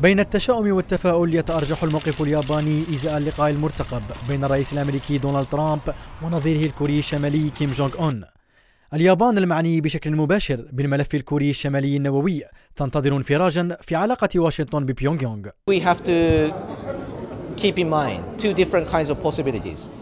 بين التشاؤم والتفاؤل يتأرجح الموقف الياباني إزاء اللقاء المرتقب بين الرئيس الأمريكي دونالد ترامب ونظيره الكوري الشمالي كيم جونغ أون اليابان المعني بشكل مباشر بالملف الكوري الشمالي النووي تنتظر انفراجا في علاقة واشنطن ببيونغ يونغ We have to keep in mind two different kinds of possibilities.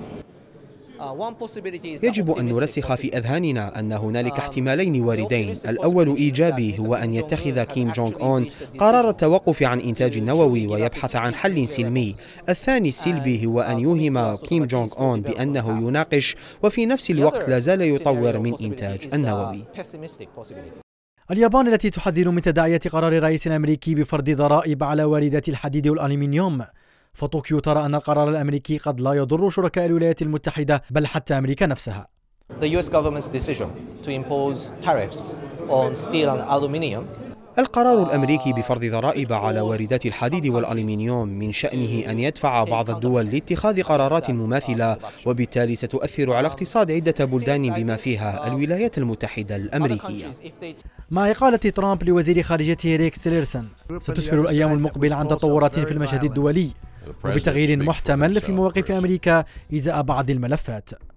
يجب أن نرسخ في أذهاننا أن هنالك um, احتمالين واردين الأول إيجابي هو أن يتخذ كيم جونغ أون قرار التوقف عن إنتاج النووي ويبحث عن حل سلمي الثاني السلبي هو أن يوهم كيم جونغ أون بأنه يناقش وفي نفس الوقت لا زال يطور من إنتاج النووي اليابان التي تحذر من تداعيات قرار الرئيس الأمريكي بفرض ضرائب على واردات الحديد والألمنيوم فطوكيو ترى أن القرار الأمريكي قد لا يضر شركاء الولايات المتحدة بل حتى أمريكا نفسها القرار الأمريكي بفرض ضرائب على واردات الحديد والألمنيوم من شأنه أن يدفع بعض الدول لاتخاذ قرارات مماثلة وبالتالي ستؤثر على اقتصاد عدة بلدان بما فيها الولايات المتحدة الأمريكية مع إقالة ترامب لوزير خارجيته ريكس تيليرسون ستسفر الأيام المقبلة عن تطورات في المشهد الدولي وبتغيير محتمل في مواقف أمريكا إزاء بعض الملفات